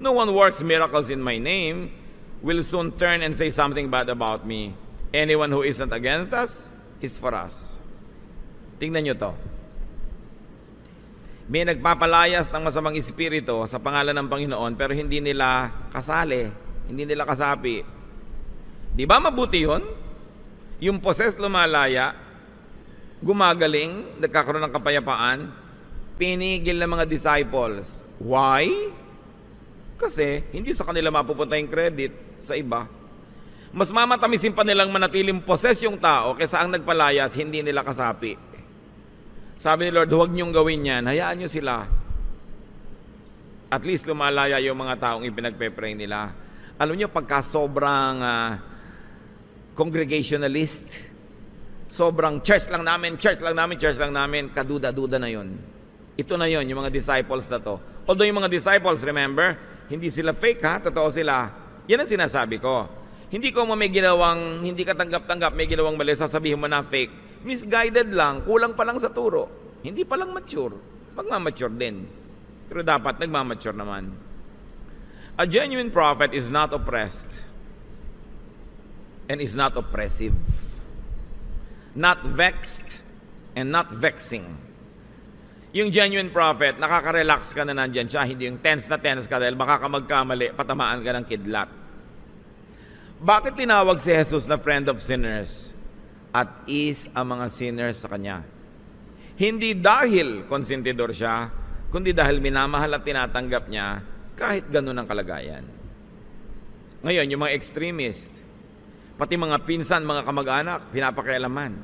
No one works miracles in my name will soon turn and say something bad about me. Anyone who isn't against us is for us. Tingnan nyo to. May nagpapalayas ng masamang espiritu sa pangalan ng Panginoon pero hindi nila kasali hindi nila kasapi. Di ba mabuti yun? Yung poses lumalaya, gumagaling, nagkakaroon ng kapayapaan, pinigil ng mga disciples. Why? Kasi hindi sa kanila mapupunta yung credit sa iba. Mas mamatamisin pa nilang manatiling poses yung tao kaysa ang nagpalayas, hindi nila kasapi. Sabi ni Lord, huwag niyong gawin yan. Hayaan niyo sila at least lumalaya yung mga taong ipinagpe-pray nila. Alam niyo, pagka sobrang uh, congregationalist, sobrang church lang namin, church lang namin, church lang namin, kaduda-duda na yon. Ito na yon, yung mga disciples na to. Although yung mga disciples, remember, hindi sila fake ha, totoo sila. Yan ang sinasabi ko. Hindi ko mo may ginawang, hindi ka tanggap-tanggap, may ginawang mali, sasabihin mo na fake. Misguided lang, kulang pa lang sa turo. Hindi pa lang mature. Magmamature din. Pero dapat nagmamature naman. A genuine prophet is not oppressed and is not oppressive, not vexed and not vexing. Yung genuine prophet, nakaka-relax ka na nandyan siya, hindi yung tense na tense ka dahil baka ka magkamali, patamaan ka ng kidlat. Bakit tinawag si Jesus na friend of sinners at is ang mga sinners sa kanya? Hindi dahil konsentidor siya, kundi dahil minamahal at tinatanggap niya kahit ganun ang kalagayan. Ngayon, yung mga extremist, pati mga pinsan, mga kamag-anak, pinapakialaman.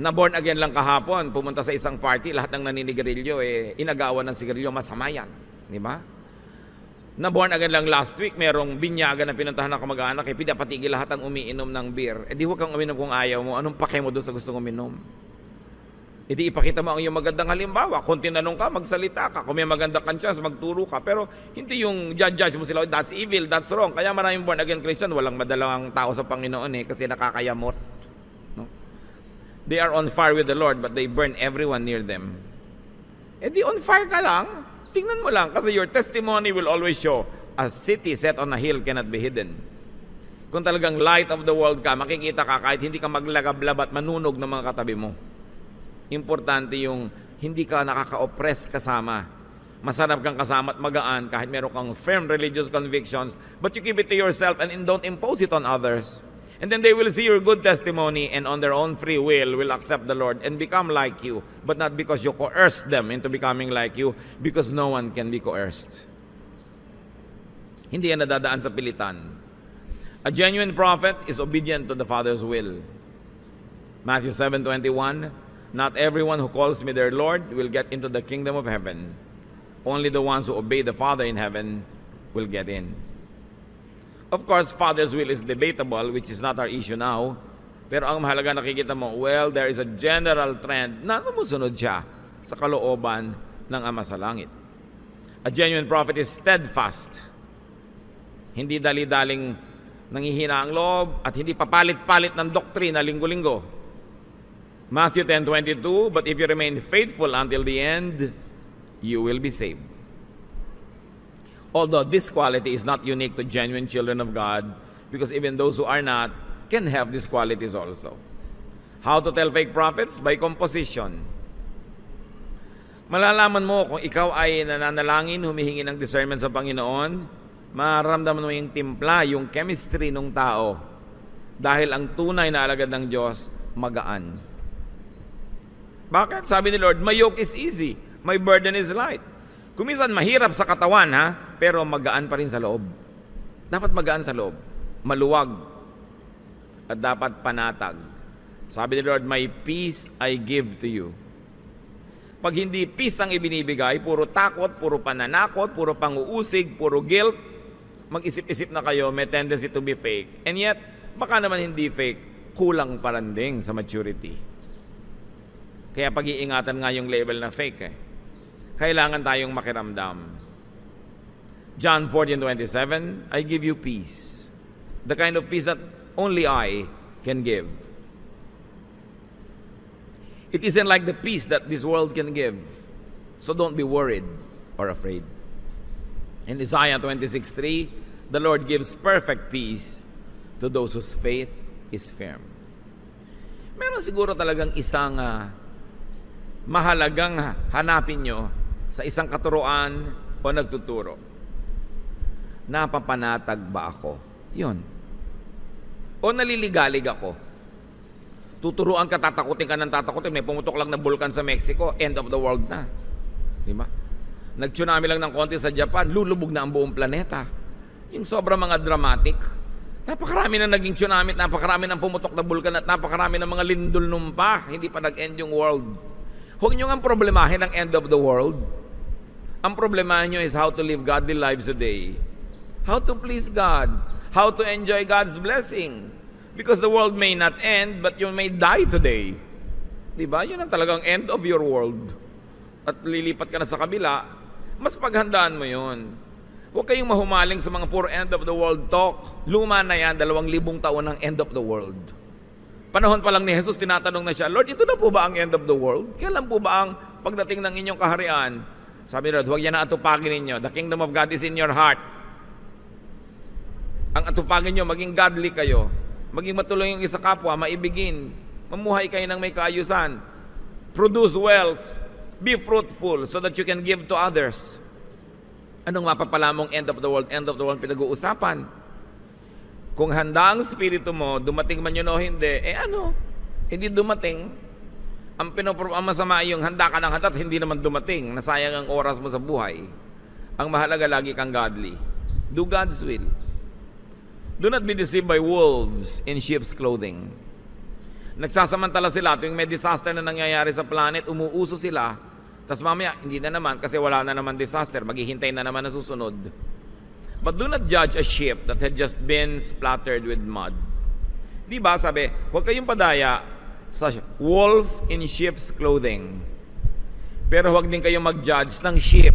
Na born again lang kahapon, pumunta sa isang party, lahat ng naninigarilyo, eh, inagawan ng sigarilyo, masama yan. Di ba? Na born again lang last week, merong binyaga na pinuntahan ng kamag-anak, eh, pinapatigil lahat ang umiinom ng beer. Eh di huwag kang uminom kung ayaw mo, anong pake mo doon sa gusto uminom? Hindi ipakita mo ang iyong magandang halimbawa. Kung tinanong ka, magsalita ka. Kung may maganda kang chance, magturo ka. Pero hindi yung judge judge mo sila, that's evil, that's wrong. Kaya maraming born again Christian, walang madalang tao sa Panginoon eh, kasi nakakayamot. No? They are on fire with the Lord, but they burn everyone near them. Eh di on fire ka lang. Tingnan mo lang, kasi your testimony will always show a city set on a hill cannot be hidden. Kung talagang light of the world ka, makikita ka kahit hindi ka maglagablab at manunog ng mga katabi mo. Importante yung hindi ka nakaka-oppress kasama. Masarap kang kasama at magaan kahit meron kang firm religious convictions, but you keep it to yourself and don't impose it on others. And then they will see your good testimony and on their own free will will accept the Lord and become like you, but not because you coerced them into becoming like you, because no one can be coerced. Hindi yan nadadaan sa pilitan. A genuine prophet is obedient to the Father's will. Matthew 7.21, Not everyone who calls me their Lord will get into the kingdom of heaven. Only the ones who obey the Father in heaven will get in. Of course, Father's will is debatable, which is not our issue now. Pero ang mahalaga nakikita mo, well, there is a general trend na sumusunod siya sa kalooban ng Ama sa Langit. A genuine prophet is steadfast. Hindi dali-daling nanghihina ang loob at hindi papalit-palit ng doktrina linggo-linggo Matthew 10:22, but if you remain faithful until the end, you will be saved. Although this quality is not unique to genuine children of God, because even those who are not can have these qualities also. How to tell fake prophets? By composition. Malalaman mo kung ikaw ay nananalangin, humihingi ng discernment sa Panginoon, maramdaman mo yung timpla, yung chemistry ng tao. Dahil ang tunay na alagad ng Diyos, magaan. Bakit? Sabi ni Lord, my yoke is easy, my burden is light. Kumisan mahirap sa katawan ha, pero magaan pa rin sa loob. Dapat magaan sa loob, maluwag, at dapat panatag. Sabi ni Lord, my peace I give to you. Pag hindi peace ang ibinibigay, puro takot, puro pananakot, puro panguusig, puro guilt, mag-isip-isip na kayo, may tendency to be fake. And yet, baka naman hindi fake, kulang pa rin sa maturity. Kaya pag-iingatan nga yung label na fake eh. Kailangan tayong makiramdam. John 14:27, I give you peace. The kind of peace that only I can give. It isn't like the peace that this world can give. So don't be worried or afraid. In Isaiah 26:3, the Lord gives perfect peace to those whose faith is firm. Meron siguro talagang isang uh, mahalagang hanapin nyo sa isang katuroan o nagtuturo. Napapanatag ba ako? Yun. O naliligalig ako? Tuturuan ka, tatakutin ka ng tatakutin. May pumutok lang na bulkan sa Mexico, end of the world na. Di ba? Nag-tsunami lang ng konti sa Japan, lulubog na ang buong planeta. Yung sobrang mga dramatic. Napakarami na naging tsunami, napakarami na pumutok na bulkan at napakarami na mga lindol numpa. Hindi pa nag-end yung world. Huwag nyo ang problemahin ang end of the world. Ang problema niyo is how to live godly lives today. How to please God. How to enjoy God's blessing. Because the world may not end, but you may die today. Di ba? Yun ang talagang end of your world. At lilipat ka na sa kabila, mas paghandaan mo yun. Huwag kayong mahumaling sa mga poor end of the world talk. Luma na yan, dalawang libong taon ng end of the world. Panahon pa lang ni Jesus, tinatanong na siya, Lord, ito na po ba ang end of the world? Kailan po ba ang pagdating ng inyong kaharian? Sabi ni Lord, huwag yan na atupagin ninyo. The kingdom of God is in your heart. Ang atupagin nyo, maging godly kayo. Maging matuloy yung isa kapwa, maibigin. Mamuhay kayo ng may kaayusan. Produce wealth. Be fruitful so that you can give to others. Anong mapapala mong end of the world? End of the world pinag-uusapan kung handa ang spirito mo, dumating man yun o hindi, eh ano, hindi dumating. Ang, pinopro- ang masama yung handa ka ng handa at hindi naman dumating. Nasayang ang oras mo sa buhay. Ang mahalaga lagi kang godly. Do God's will. Do not be deceived by wolves in sheep's clothing. Nagsasamantala sila tuwing may disaster na nangyayari sa planet, umuuso sila. Tapos mamaya, hindi na naman kasi wala na naman disaster. Maghihintay na naman na susunod. But do not judge a ship that had just been splattered with mud. Di ba sabi, huwag kayong padaya sa wolf in sheep's clothing. Pero huwag din kayong mag-judge ng sheep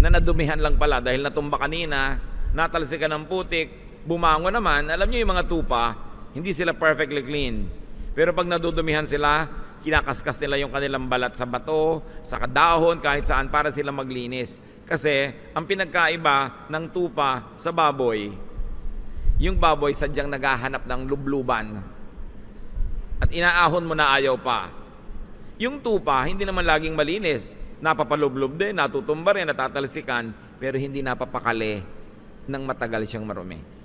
na nadumihan lang pala dahil natumba kanina, natalsi ka ng putik, bumango naman. Alam niyo yung mga tupa, hindi sila perfectly clean. Pero pag nadudumihan sila, kinakaskas nila yung kanilang balat sa bato, sa kadahon, kahit saan para sila maglinis. Kasi ang pinagkaiba ng tupa sa baboy, yung baboy sadyang naghahanap ng lubluban. At inaahon mo na ayaw pa. Yung tupa, hindi naman laging malinis. Napapalublob din, natutumba rin, natatalsikan, pero hindi napapakali ng matagal siyang marumi.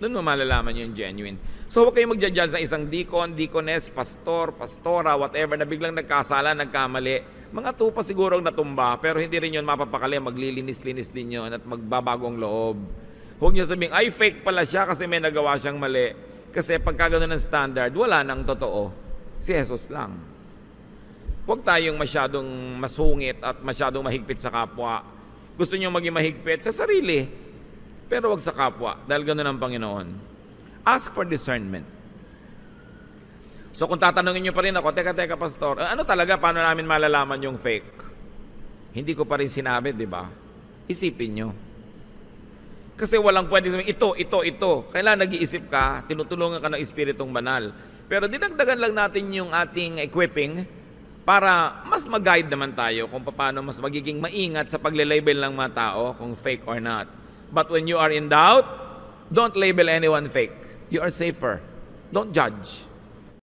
Doon mo malalaman yung genuine. So huwag kayong magja sa isang deacon, deaconess, pastor, pastora, whatever, na biglang nagkasala, nagkamali. Mga tupa siguro ang natumba, pero hindi rin yun mapapakali, maglilinis-linis din yun at magbabagong loob. Huwag nyo sabihin, ay fake pala siya kasi may nagawa siyang mali. Kasi pagka ganun ng standard, wala nang totoo. Si Jesus lang. Huwag tayong masyadong masungit at masyadong mahigpit sa kapwa. Gusto niyo maging mahigpit sa sarili pero wag sa kapwa dahil ganoon ang Panginoon. Ask for discernment. So kung tatanungin niyo pa rin ako, teka, teka, pastor, ano talaga, paano namin malalaman yung fake? Hindi ko pa rin sinabi, di ba? Isipin niyo. Kasi walang pwede sabihin, ito, ito, ito. Kailan nag-iisip ka, tinutulungan ka ng Espiritong Banal. Pero dinagdagan lang natin yung ating equipping para mas mag-guide naman tayo kung paano mas magiging maingat sa pagle-label ng mga tao kung fake or not. But when you are in doubt, don't label anyone fake. You are safer. Don't judge.